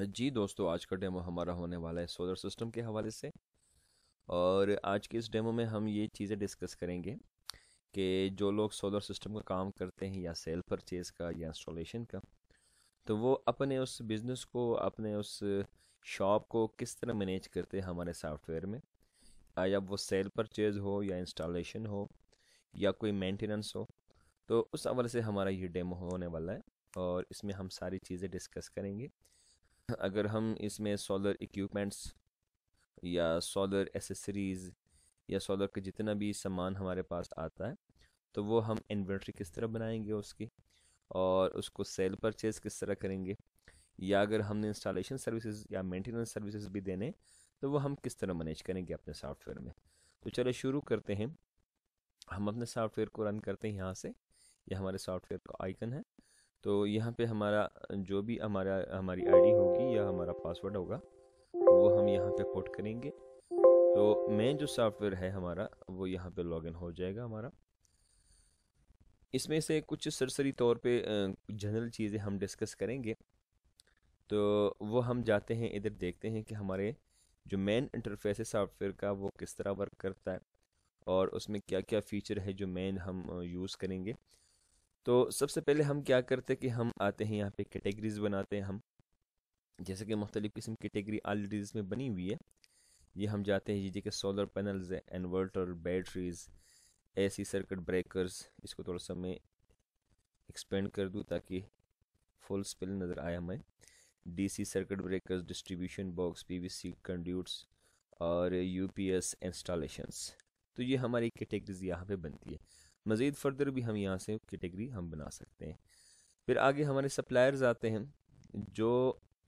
जी दोस्तों आज का डेमो हमारा होने वाला है सोलर सिस्टम के हवाले से और आज के इस डेमो में हम ये चीज़ें डिस्कस करेंगे कि जो लोग सोलर सिस्टम का काम करते हैं या सेल परचेज का या इंस्टॉलेशन का तो वो अपने उस बिज़नेस को अपने उस शॉप को किस तरह मैनेज करते हैं हमारे सॉफ्टवेयर में या वो सेल परचेज हो या इंस्टॉलेशन हो या कोई मेंटेनेंस हो तो उस हवाले से हमारा ये डेमो होने वाला है और इसमें हम सारी चीज़ें डिस्कस करेंगे अगर हम इसमें सोलर इक्विपमेंट्स या सोलर एसेसरीज़ या सोलर का जितना भी सामान हमारे पास आता है तो वो हम इन्वेंट्री किस तरह बनाएंगे उसकी और उसको सेल परचेज किस तरह करेंगे या अगर हमने इंस्टॉलेशन सर्विसेज या मेंटेनेंस सर्विसेज भी देने तो वो हम किस तरह मैनेज करेंगे अपने सॉफ्टवेयर में तो चलो शुरू करते हैं हम अपने सॉफ्टवेयर को रन करते हैं यहाँ से यह हमारे सॉफ्टवेयर का आइकन है तो यहाँ पे हमारा जो भी हमारा हमारी आईडी होगी या हमारा पासवर्ड होगा वो हम यहाँ पे कोट करेंगे तो मेन जो सॉफ्टवेयर है हमारा वो यहाँ पे लॉगिन हो जाएगा हमारा इसमें से कुछ सरसरी तौर पे जनरल चीज़ें हम डिस्कस करेंगे तो वो हम जाते हैं इधर देखते हैं कि हमारे जो मेन इंटरफेस है सॉफ्टवेयर का वो किस तरह वर्क करता है और उसमें क्या क्या फ़ीचर है जो मेन हम यूज़ करेंगे तो सबसे पहले हम क्या करते हैं कि हम आते हैं यहाँ पे कैटेगरीज बनाते हैं हम जैसे कि मुख्तलिफ़ किस्म की कैटेगरी ऑलरेडी में बनी हुई है ये हम जाते हैं जी जी के सोलर पैनल्स है inverter batteries AC circuit breakers इसको थोड़ा सा मैं एक्सपेंड कर दूँ ताकि फुल स्पेल नज़र आया हमें DC circuit breakers distribution box PVC conduits और यूपीएस इंस्टॉलेशंस तो ये हमारी कैटेगरीज यहाँ पे बनती है मज़ीद फर्दर भी हम यहाँ से कैटेगरी हम बना सकते हैं फिर आगे हमारे सप्लायर्स आते हैं जो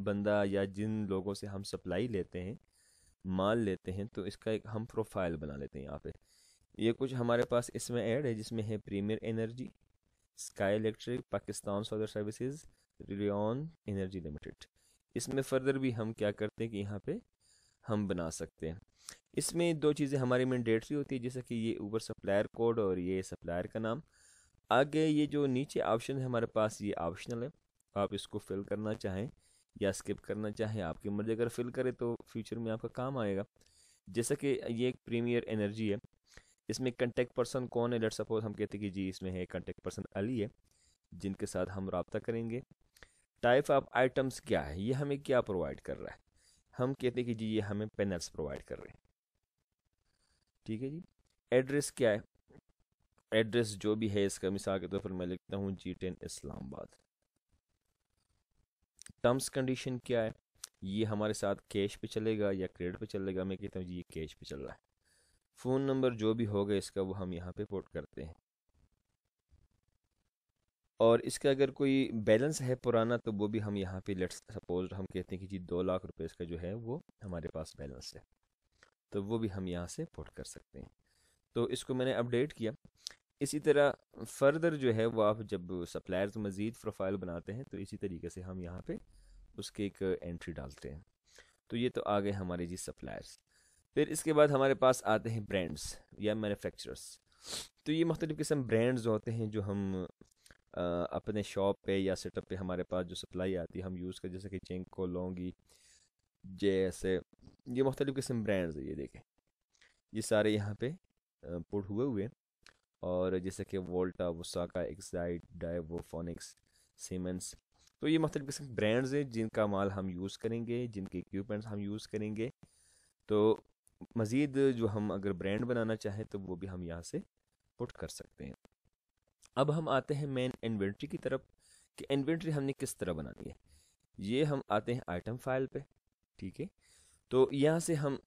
बंदा या जिन लोगों से हम सप्लाई लेते हैं माल लेते हैं तो इसका एक हम प्रोफाइल बना लेते हैं यहाँ पे ये कुछ हमारे पास इसमें ऐड है जिसमें है Premier Energy Sky Electric Pakistan solar services रिलियन एनर्जी लिमिटेड इसमें फर्दर भी हम क्या करते हैं कि यहाँ पे हम बना सकते हैं इसमें दो चीज़ें हमारी मैंडेटरी होती है जैसे कि ये ऊपर सप्लायर कोड और ये सप्लायर का नाम आगे ये जो नीचे ऑप्शन है हमारे पास ये ऑप्शनल है आप इसको फिल करना चाहें या स्किप करना चाहें आपकी मर्ज़ी अगर फिल करें तो फ्यूचर में आपका काम आएगा जैसा कि ये एक प्रीमियर एनर्जी है इसमें कंटेक्ट पर्सन कौन है लेट सपोज हम कहते हैं कि जी इसमें है कंटेक्ट पर्सन अली है जिनके साथ हम रबता करेंगे टाइप ऑफ आइटम्स क्या है ये हमें क्या प्रोवाइड कर रहा है हम कहते हैं कि जी ये हमें पैनल्स प्रोवाइड कर रहे हैं ठीक है जी एड्रेस क्या है एड्रेस जो भी है इसका मिसाल के तौर तो पर मैं लिखता हूँ G ten Islamabad terms condition क्या है ये हमारे साथ कैश पे चलेगा या क्रेडिट पे चलेगा मैं कहता हूँ जी ये कैश पे चल रहा है फ़ोन नंबर जो भी होगा इसका वो हम यहाँ पे पोर्ट करते हैं और इसका अगर कोई बैलेंस है पुराना तो वो भी हम यहाँ पे लेट्स सपोज हम कहते हैं कि जी दो लाख रुपए इसका जो है वो हमारे पास बैलेंस है तो वो भी हम यहाँ से पुट कर सकते हैं तो इसको मैंने अपडेट किया इसी तरह फर्दर जो है वो आप जब सप्लायर्स मज़ीद प्रोफाइल बनाते हैं तो इसी तरीके से हम यहाँ पर उसके एक एंट्री डालते हैं तो ये तो आ गए हमारे जी सप्लायर्स फिर इसके बाद हमारे पास आते हैं ब्रांड्स या मैनुफेक्चरर्स तो ये मुख्तलिफ़ किस्म ब्रांड्स होते हैं जो हम अपने शॉप पे या सेटअप पे हमारे पास जो सप्लाई आती है हम यूज़ कर जैसे कि चेंको लौंगी जैसे ये मुख्तलिफ़ किस्म ब्रांड्स है ये देखें ये सारे यहाँ पे पुट हुए हुए और जैसे कि वोल्टा वसाका एक्साइड डाइवोफोनिक्स सीमेंस तो ये मुख्तलिफ़ किस्म ब्रांड्स हैं जिनका माल हम यूज़ करेंगे जिनके इक्विपमेंट्स हम यूज़ करेंगे तो मज़ीद जो हम अगर ब्रांड बनाना चाहें तो वो भी हम यहाँ से पुट कर सकते हैं अब हम आते हैं मेन इन्वेंट्री की तरफ कि इन्वेंट्री हमने किस तरह बनानी है ये हम आते हैं आइटम फाइल पे ठीक है तो यहाँ से हम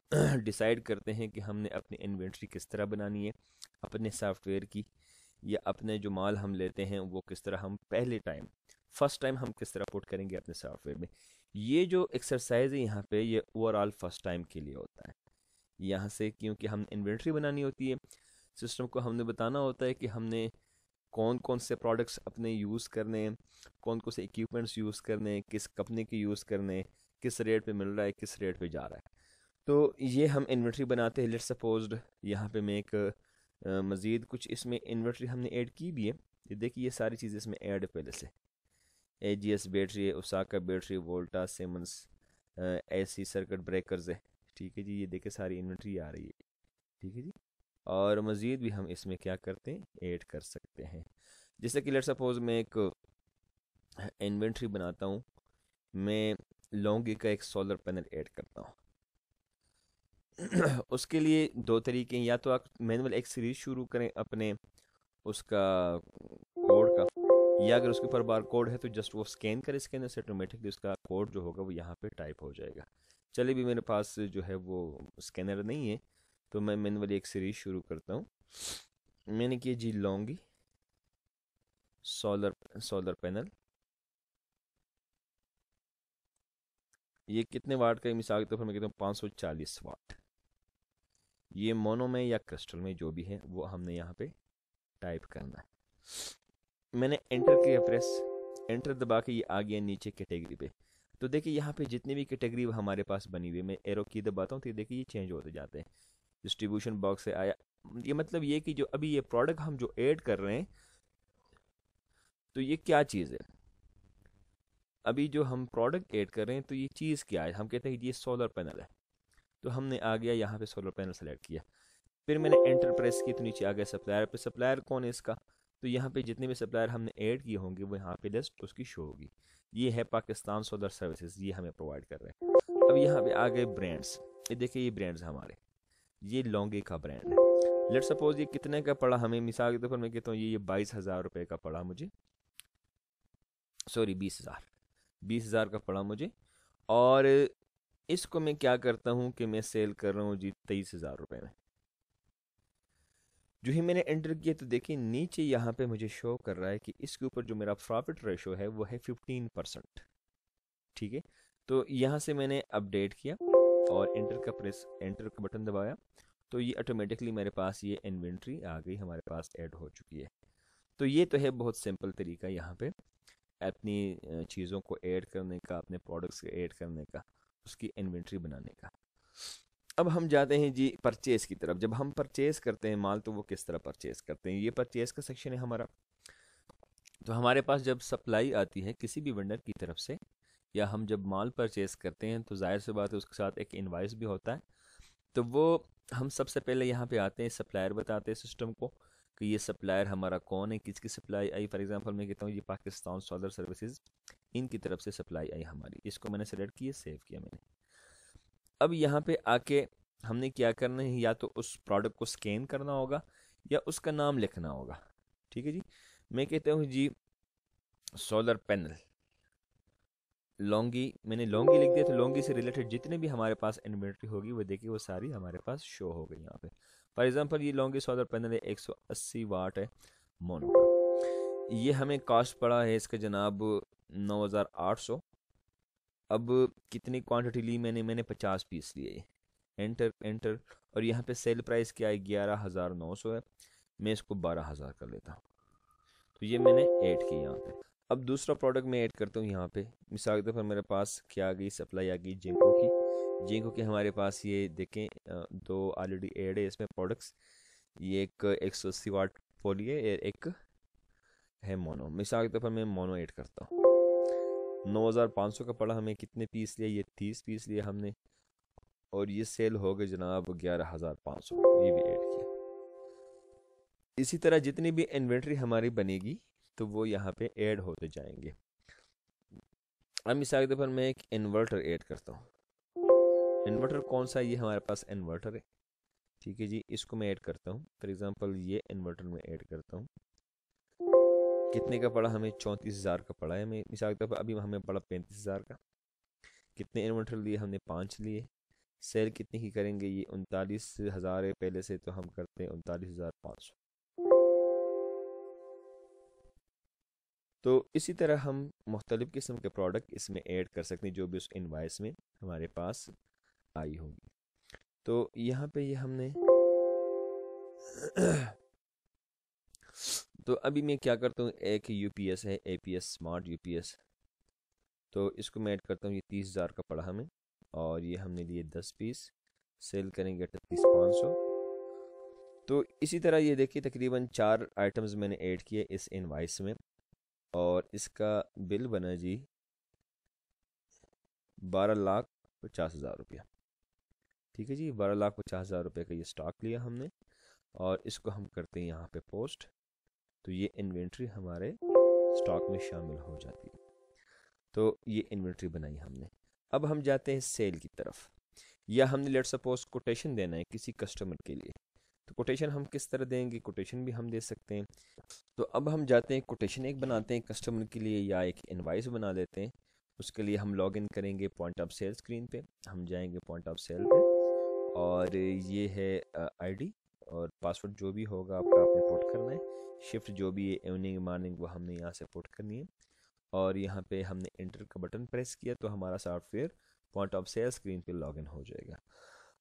डिसाइड करते हैं कि हमने अपनी इन्वेंट्री किस तरह बनानी है अपने सॉफ्टवेयर की या अपने जो माल हम लेते हैं वो किस तरह हम पहले टाइम फर्स्ट टाइम हम किस तरह पुट करेंगे अपने सॉफ्टवेयर में ये जो एक्सरसाइज है यहाँ पे ये ओवरऑल फर्स्ट टाइम के लिए होता है यहाँ से क्योंकि हम इन्वेंट्री बनानी होती है सिस्टम को हमने बताना होता है कि हमने कौन कौन से प्रोडक्ट्स अपने यूज़ करने हैं कौन कौन से इक्विपमेंट्स यूज़ करने किस कंपनी के यूज़ करने किस रेट पे मिल रहा है किस रेट पे जा रहा है तो ये हम इन्वेंट्री बनाते हैं लेट सपोज यहाँ पे मैं एक मज़ीद कुछ इसमें इन्वेंट्री हमने ऐड की भी है ये देखिए ये सारी चीज़ें इसमें ऐड है पहले से ए जी एस बैटरी है Osaka battery Volta Siemens A C circuit breakers है ठीक है जी ये देखे सारी इन्वेंट्री आ रही है ठीक है जी और मज़ीद भी हम इसमें क्या करते हैं ऐड कर सकते हैं जैसे कि लेट सपोज़ मैं एक इन्वेंट्री हाँ, बनाता हूँ मैं लौंगी का एक सोलर पैनल ऐड करता हूँ उसके लिए दो तरीके हैं या तो आप मैनुअल एक सीरीज शुरू करें अपने उसका कोड का या अगर उसके ऊपर बार कोड है तो जस्ट वो स्कैन करें स्कैनर से ऑटोमेटिकली उसका कोड जो होगा वो यहाँ पे टाइप हो जाएगा चले भी मेरे पास जो है वो स्कैनर नहीं है तो मैं मैंने वाली एक सीरीज शुरू करता हूँ मैंने की जी लौंगी सोलर सोलर पैनल ये कितने वाट का मिसाल के तो पर मैं कहता हूँ पाँच सौ चालीस वाट ये मोनो में या क्रिस्टल में जो भी है वो हमने यहाँ पे टाइप करना है मैंने एंटर किया प्रेस एंटर दबा के ये आ गया नीचे कैटेगरी पे तो देखिए यहाँ पे जितनी भी कैटेगरी हमारे पास बनी हुई है मैं एरो की दबाता हूँ तो देखिए ये चेंज होते जाते हैं डिस्ट्रीब्यूशन बॉक्स से आया ये मतलब ये कि जो अभी ये प्रोडक्ट हम जो ऐड कर रहे हैं तो ये क्या चीज़ है अभी जो हम प्रोडक्ट ऐड कर रहे हैं तो ये चीज़ क्या है हम कहते हैं कि ये सोलर पैनल है तो हमने आ गया यहाँ पे सोलर पैनल सेलेक्ट किया फिर मैंने एंटर प्रेस की तो नीचे आ गया सप्लायर पे सप्लायर कौन है इसका तो यहाँ पे जितने भी सप्लायर हमने ऐड किए होंगे वो यहाँ पे लिस्ट उसकी शो होगी ये है पाकिस्तान सोलर सर्विसेज ये हमें प्रोवाइड कर रहे हैं अब यहाँ पे आ गए ब्रांड्स ये देखिए ये ब्रांड्स हमारे ये लौंगे का ब्रांड है लेट सपोज ये कितने का पड़ा हमें मिसाल के तौर पर मैं कहता हूँ ये ये बाईस हज़ार रुपये का पड़ा मुझे सॉरी बीस हज़ार बीस हज़ार का पड़ा मुझे और इसको मैं क्या करता हूँ कि मैं सेल कर रहा हूँ जी तेईस हज़ार रुपये में जो ही मैंने एंटर किया तो देखिए नीचे यहाँ पे मुझे शो कर रहा है कि इसके ऊपर जो मेरा प्रॉफिट रेशो है वो है फिफ्टीन परसेंट ठीक है तो यहाँ से मैंने अपडेट किया और इंटर का प्रेस एंटर का बटन दबाया तो ये ऑटोमेटिकली मेरे पास ये इन्वेंट्री आ गई हमारे पास ऐड हो चुकी है तो ये तो है बहुत सिंपल तरीका यहाँ पे अपनी चीज़ों को ऐड करने का अपने प्रोडक्ट्स को ऐड करने का उसकी इन्वेंट्री बनाने का अब हम जाते हैं जी परचेज़ की तरफ जब हम परचेस करते हैं माल तो वो किस तरह परचेज़ करते हैं ये परचेज़ का सेक्शन है हमारा तो हमारे पास जब सप्लाई आती है किसी भी वेंडर की तरफ से या हम जब माल परचेस करते हैं तो जाहिर सी बात है उसके साथ एक इन्वाइस भी होता है तो वो हम सबसे पहले यहाँ पे आते हैं सप्लायर बताते हैं सिस्टम को कि ये सप्लायर हमारा कौन है किसकी सप्लाई आई फॉर एग्जांपल मैं कहता हूँ ये पाकिस्तान सोलर सर्विसेज इनकी तरफ से सप्लाई आई हमारी इसको मैंने सेलेक्ट किया सेव किया मैंने अब यहाँ पे आके हमने क्या करना है या तो उस प्रोडक्ट को स्कैन करना होगा या उसका नाम लिखना होगा ठीक है जी मैं कहता हूँ जी सोलर पैनल लोंगी मैंने लोंगी लिख दिया तो लौंगी से रिलेटेड जितने भी हमारे पास इन्वेंट्री होगी वो देखिए वो सारी हमारे पास शो हो गई यहाँ पे फॉर एग्जांपल ये लौंगी सौदर पैनल है अस्सी वाट है मोनो ये हमें कॉस्ट पड़ा है इसका जनाब 9800 अब कितनी क्वांटिटी ली मैंने मैंने 50 पीस लिए एंटर एंटर और यहाँ पर सेल प्राइस क्या है ग्यारह हज़ार नौ सौ है मैं इसको बारह हज़ार कर लेता हूँ तो ये मैंने ऐड की यहाँ पर अब दूसरा प्रोडक्ट मैं ऐड करता हूँ यहाँ पे मिसाल के तौर पर मेरे पास क्या आ गई सप्लाई आ गई जिंको की जिंको के हमारे पास ये देखें दो ऑलरेडी एड है इसमें प्रोडक्ट्स ये एक एक सौ अस्सी वाट पोली है एक है मोनो मिसाल के तौर पर मैं मोनो ऐड करता हूँ नौ हज़ार पाँच सौ का पड़ा हमें कितने पीस लिया ये तीस पीस लिए हमने और ये सेल हो गए जनाब ग्यारह हज़ार पाँच सौ ये भी ऐड किया इसी तरह जितनी भी इन्वेंट्री हमारी बनेगी तो वो यहाँ पे ऐड होते जाएंगे अब मिसाल के तौर मैं एक इन्वर्टर ऐड करता हूँ इन्वर्टर कौन सा ये हमारे पास इन्वर्टर है ठीक है जी इसको मैं ऐड करता हूँ फॉर एग्जांपल ये इन्वर्टर में ऐड करता हूँ कितने का पड़ा हमें चौंतीस हज़ार का पड़ा है मैं मिसाल के तौर पर अभी हमें पड़ा पैंतीस हज़ार का कितने इन्वर्टर लिए हमने पाँच लिए सेल कितने की करेंगे ये उनतालीस हज़ार है पहले से तो हम करते हैं उनतालीस हज़ार पाँच सौ तो इसी तरह हम मुख्तलिफ़ किस्म के प्रोडक्ट इसमें ऐड कर सकते हैं जो भी उस इन्वाइस में हमारे पास आई होगी तो यहाँ पे ये यह हमने तो अभी मैं क्या करता हूँ एक एस है एस स्मार्ट एस तो इसको मैं ऐड करता हूँ ये तीस हज़ार का पड़ा हमें और ये हमने लिए दस पीस सेल करेंगे अठतीस पाँच सौ तो इसी तरह ये देखिए तकरीबन चार आइटम्स मैंने ऐड किए इस इनवाइस में और इसका बिल बना जी बारह लाख पचास हज़ार रुपया ठीक है जी बारह लाख पचास हज़ार रुपये का ये स्टॉक लिया हमने और इसको हम करते हैं यहाँ पे पोस्ट तो ये इन्वेंट्री हमारे स्टॉक में शामिल हो जाती है तो ये इन्वेंट्री बनाई हमने अब हम जाते हैं सेल की तरफ या हमने लेट सपोज कोटेशन देना है किसी कस्टमर के लिए तो कोटेशन हम किस तरह देंगे कोटेशन भी हम दे सकते हैं तो अब हम जाते हैं कोटेशन एक बनाते हैं कस्टमर के लिए या एक इन्वाइस बना लेते हैं उसके लिए हम लॉग करेंगे पॉइंट ऑफ सेल स्क्रीन पर हम जाएंगे पॉइंट ऑफ सेल पर और ये है आई और पासवर्ड जो भी होगा आपका आपने पोर्ट करना है शिफ्ट जो भी है इवनिंग मॉर्निंग वो हमने यहाँ से पोर्ट करनी है और यहाँ पे हमने इंटर का बटन प्रेस किया तो हमारा software point of sale screen पे लॉगिन हो जाएगा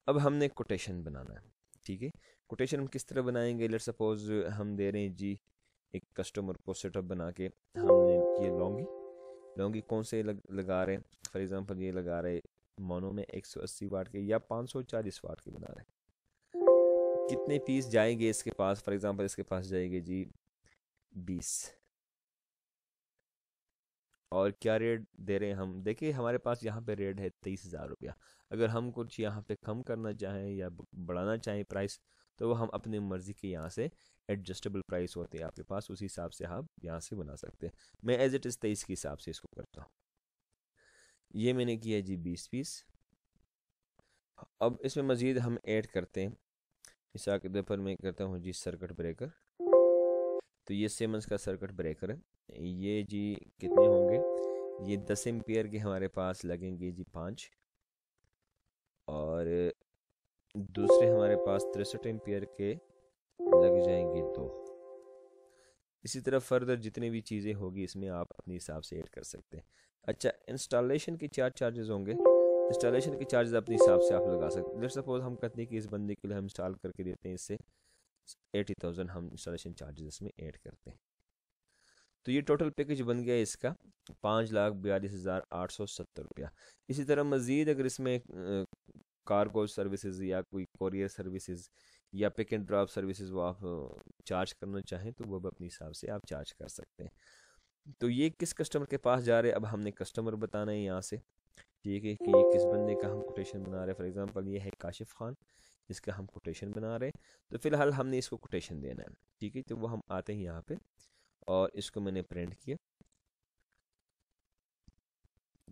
अब हमने कोटेशन बनाना है ठीक है कोटेशन हम किस तरह बनाएंगे लेट सपोज हम दे रहे हैं जी एक कस्टमर को सेटअप बना के हमने ये लौंगी लौंगी कौन से लग, लगा रहे हैं फॉर एग्जांपल ये लगा रहे मोनो में 180 वाट के या 540 वाट के बना रहे हैं कितने पीस जाएंगे इसके पास फॉर एग्जांपल इसके पास जाएंगे जी 20 और क्या रेट दे रहे हैं हम देखिए हमारे पास यहाँ पे रेट है तेईस हज़ार रुपया अगर हम कुछ यहाँ पे कम करना चाहें या बढ़ाना चाहें प्राइस तो वो हम अपनी मर्ज़ी के यहाँ से एडजस्टेबल प्राइस होते हैं आपके पास उसी हिसाब से आप यहाँ से बना सकते हैं मैं एज इट इज़ तेईस के हिसाब से इसको करता हूँ ये मैंने किया जी बीस पीस अब इसमें मज़ीद हम ऐड करते हैं इस तौर पर मैं करता हूँ जी सर्कट ब्रेकर तो ये सेमंस का सर्कट ब्रेकर है ये जी कितने होंगे ये दस एम्पियर के हमारे पास लगेंगे जी पाँच और दूसरे हमारे पास तिरसठ एम्पियर के लग जाएंगे दो तो। इसी तरह फर्दर जितनी भी चीज़ें होगी इसमें आप अपने हिसाब से ऐड कर सकते हैं अच्छा इंस्टॉलेशन के चार चार्जेस होंगे इंस्टॉलेशन के चार्जेस अपने हिसाब से आप लगा सकते हैं सपोज हम कहते हैं कि इस बंदे के लिए हम इंस्टॉल करके देते हैं इससे एटी थाउजेंड हम इंस्टॉलेशन चार्जेस इसमें ऐड करते हैं तो ये टोटल पैकेज बन गया इसका पाँच लाख बयालीस हज़ार आठ सौ सत्तर रुपया इसी तरह मज़ीद अगर इसमें कार्गो सर्विसेज या कोई कोरियर सर्विसेज या पिक एंड ड्रॉप सर्विसेज वो आप चार्ज करना चाहें तो वो अपने हिसाब से आप चार्ज कर सकते हैं तो ये किस कस्टमर के पास जा रहे हैं अब हमने कस्टमर बताना है यहाँ से ठीक है कि ये किस बंदे का हम कोटेशन बना रहे हैं फॉर एग्जांपल ये है काशिफ खान इसका हम कोटेशन बना रहे हैं तो फिलहाल हमने इसको कोटेशन देना है ठीक है तो वो हम आते हैं यहाँ पे और इसको मैंने प्रिंट किया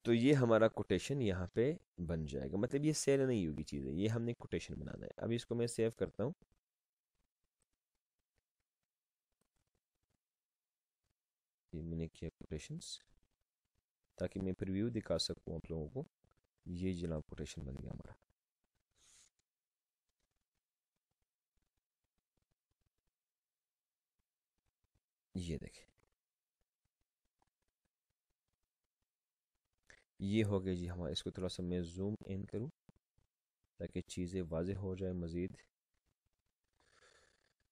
तो ये हमारा कोटेशन यहाँ पे बन जाएगा मतलब ये सेल नहीं होगी चीज़ें ये हमने कोटेशन बनाना है अब इसको मैं सेव करता हूँ ये मैंने किया कोटेशन ताकि मैं प्रीव्यू दिखा सकूँ आप लोगों को ये जिला कोटेशन बन गया हमारा ये देखें ये हो गया जी हमारे इसको थोड़ा सा मैं जूम इन करूँ ताकि चीज़ें वाज हो जाए मज़ीद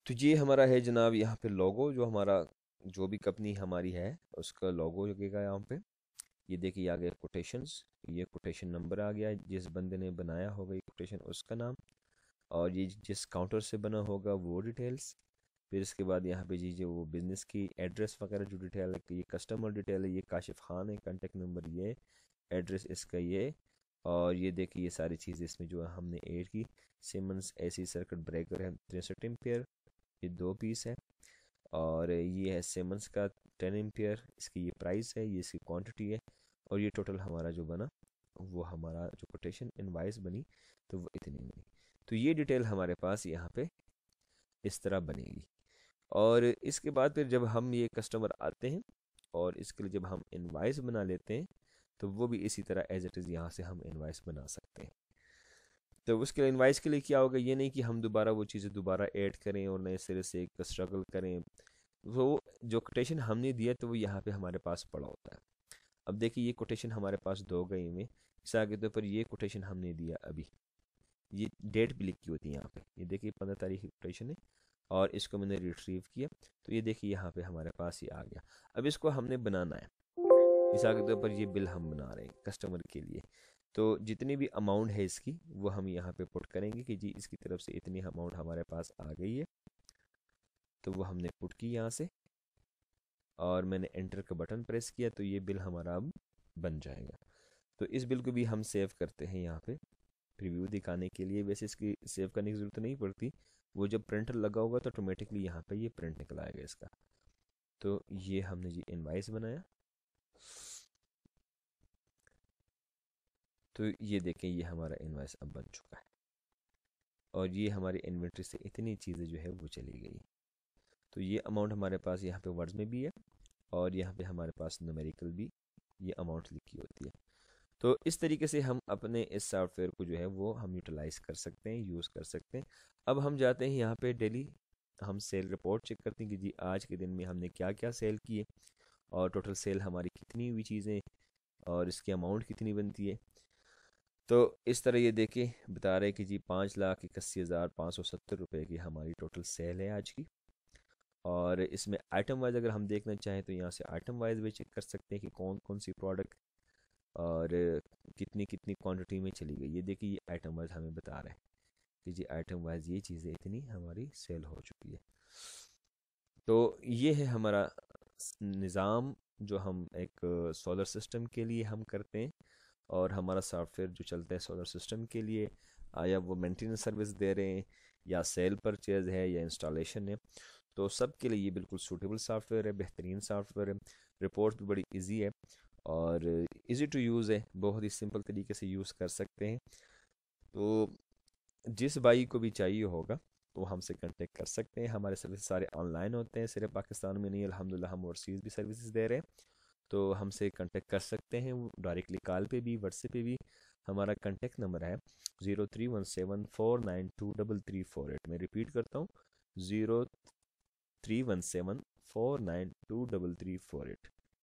तो ये हमारा है जनाब यहाँ पे लोगो जो हमारा जो भी कंपनी हमारी है उसका लोगो लगेगा यहाँ पे ये देखिए आ गया कोटेशंस ये कोटेशन नंबर आ गया जिस बंदे ने बनाया होगा ये कोटेशन उसका नाम और ये जिस काउंटर से बना होगा वो डिटेल्स फिर इसके बाद यहाँ पे जी जो वो बिज़नेस की एड्रेस वगैरह जो डिटेल है ये कस्टमर डिटेल है ये काशिफ खान है कॉन्टेक्ट नंबर ये एड्रेस इसका ये और ये देखिए ये सारी चीज़ें इसमें जो है हमने ऐड की सिमंस सी सर्किट ब्रेकर है तिरसठ एम्पियर ये दो पीस है और ये है सिमंस का टेन एम्पियर इसकी ये प्राइस है ये इसकी क्वांटिटी है और ये टोटल हमारा जो बना वो हमारा जो कोटेशन इनवाइस बनी तो वो इतनी बनी तो ये डिटेल हमारे पास यहाँ पे इस तरह बनेगी और इसके बाद फिर जब हम ये कस्टमर आते हैं और इसके लिए जब हम इन्वाइस बना लेते हैं तो वो भी इसी तरह एज इट इज़ यहाँ से हम इन्वाइस बना सकते हैं तो उसके लिए इन्वाइस के लिए क्या होगा ये नहीं कि हम दोबारा वो चीज़ें दोबारा ऐड करें और नए सिरे से एक स्ट्रगल करें वो जो कोटेशन हमने दिया तो वो यहाँ पे हमारे पास पड़ा होता है अब देखिए ये कोटेशन हमारे पास दो गई में मिसाल के तौर पर ये कोटेशन हमने दिया अभी ये डेट भी लिखी होती है यहाँ पे ये देखिए पंद्रह तारीख की कोटेशन है और इसको मैंने रिट्रीव किया तो ये देखिए यहाँ पे हमारे पास ये आ गया अब इसको हमने बनाना है मिसाल के तौर पर ये बिल हम बना रहे हैं कस्टमर के लिए तो जितनी भी अमाउंट है इसकी वो हम यहाँ पे पुट करेंगे कि जी इसकी तरफ से इतनी अमाउंट हमारे पास आ गई है तो वो हमने पुट की यहाँ से और मैंने एंटर का बटन प्रेस किया तो ये बिल हमारा अब बन जाएगा तो इस बिल को भी हम सेव करते हैं यहाँ पे प्रीव्यू दिखाने के लिए वैसे इसकी सेव करने की ज़रूरत नहीं पड़ती वो जब प्रिंटर लगा होगा तो ऑटोमेटिकली यहाँ पर ये प्रिंट निकल आएगा इसका तो ये हमने जी इन्वाइस बनाया तो ये देखें ये हमारा इन्वाइस अब बन चुका है और ये हमारी इन्वेंट्री से इतनी चीज़ें जो है वो चली गई तो ये अमाउंट हमारे पास यहाँ पे वर्ड्स में भी है और यहाँ पे हमारे पास नोमेरिकल भी ये अमाउंट लिखी होती है तो इस तरीके से हम अपने इस सॉफ्टवेयर को जो है वो हम यूटिलाइज कर सकते हैं यूज़ कर सकते हैं अब हम जाते हैं यहाँ पर डेली हम सेल रिपोर्ट चेक करते हैं कि जी आज के दिन में हमने क्या क्या सेल किए और टोटल सेल हमारी कितनी हुई चीज़ें और इसकी अमाउंट कितनी बनती है तो इस तरह ये देखें बता रहे कि जी पाँच लाख इक्सी हज़ार पाँच सौ सत्तर रुपये की हमारी टोटल सेल है आज की और इसमें आइटम वाइज अगर हम देखना चाहें तो यहाँ से आइटम वाइज भी चेक कर सकते हैं कि कौन कौन सी प्रोडक्ट और कितनी कितनी क्वांटिटी में चली गई ये देखिए ये आइटम वाइज हमें बता रहे हैं कि जी आइटम वाइज ये चीज़ें इतनी हमारी सेल हो चुकी है तो ये है हमारा निज़ाम जो हम एक सोलर सिस्टम के लिए हम करते हैं और हमारा सॉफ्टवेयर जो चलता है सोलर सिस्टम के लिए आया वो मेंटेनेंस सर्विस दे रहे हैं या सेल परचेज है या इंस्टॉलेशन है तो सब के लिए ये बिल्कुल सूटेबल सॉफ्टवेयर है बेहतरीन सॉफ्टवेयर है रिपोर्ट भी बड़ी इजी है और इजी टू यूज़ है बहुत ही सिंपल तरीके से यूज़ कर सकते हैं तो जिस भाई को भी चाहिए होगा तो हमसे कंटेक्ट कर सकते हैं हमारे सर्विस सारे ऑनलाइन होते हैं सिर्फ पाकिस्तान में नहीं अलहमदिल्ला हम ओवरसीज़ भी सर्विसेज दे रहे हैं तो हमसे कंटेक्ट कर सकते हैं डायरेक्टली कॉल पे भी व्हाट्सएप पे भी हमारा कंटेक्ट नंबर है zero three one seven four nine two double three four eight मैं रिपीट करता हूँ zero three one seven four nine two double three four eight